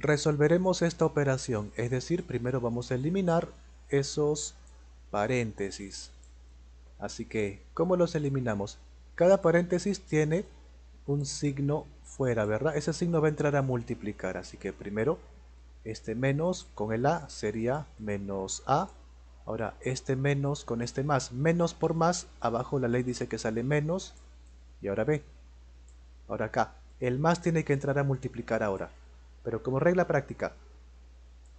Resolveremos esta operación, es decir, primero vamos a eliminar esos paréntesis. Así que, ¿cómo los eliminamos? Cada paréntesis tiene un signo fuera, ¿verdad? Ese signo va a entrar a multiplicar, así que primero este menos con el A sería menos A. Ahora este menos con este más, menos por más, abajo la ley dice que sale menos. Y ahora ve, ahora acá, el más tiene que entrar a multiplicar ahora. Pero como regla práctica,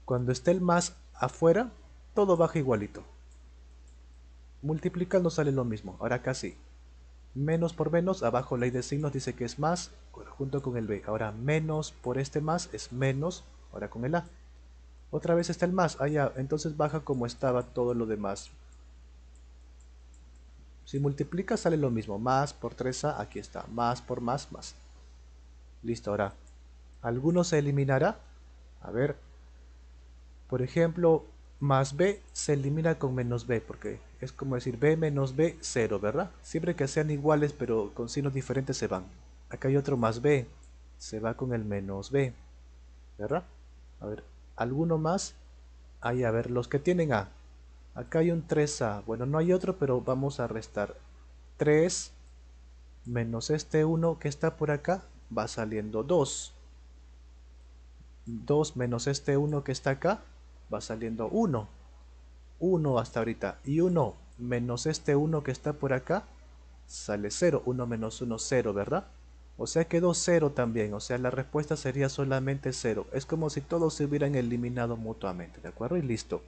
cuando esté el más afuera, todo baja igualito. Multiplica no sale lo mismo, ahora casi. Menos por menos, abajo ley de signos dice que es más, junto con el B. Ahora menos por este más es menos, ahora con el A. Otra vez está el más, allá, ah, entonces baja como estaba todo lo demás. Si multiplica sale lo mismo, más por 3A, aquí está, más por más, más. Listo, ahora ¿Alguno se eliminará? A ver, por ejemplo, más b se elimina con menos b, porque es como decir b menos b, 0, ¿verdad? Siempre que sean iguales, pero con signos diferentes se van. Acá hay otro más b, se va con el menos b, ¿verdad? A ver, ¿alguno más? Ahí, a ver, los que tienen a. Acá hay un 3a, bueno, no hay otro, pero vamos a restar 3 menos este 1 que está por acá, va saliendo 2. 2 menos este 1 que está acá, va saliendo 1. 1 hasta ahorita. Y 1 menos este 1 que está por acá, sale 0. 1 menos 1, 0, ¿verdad? O sea quedó 0 también, o sea la respuesta sería solamente 0. Es como si todos se hubieran eliminado mutuamente, ¿de acuerdo? Y listo.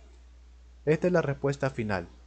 Esta es la respuesta final.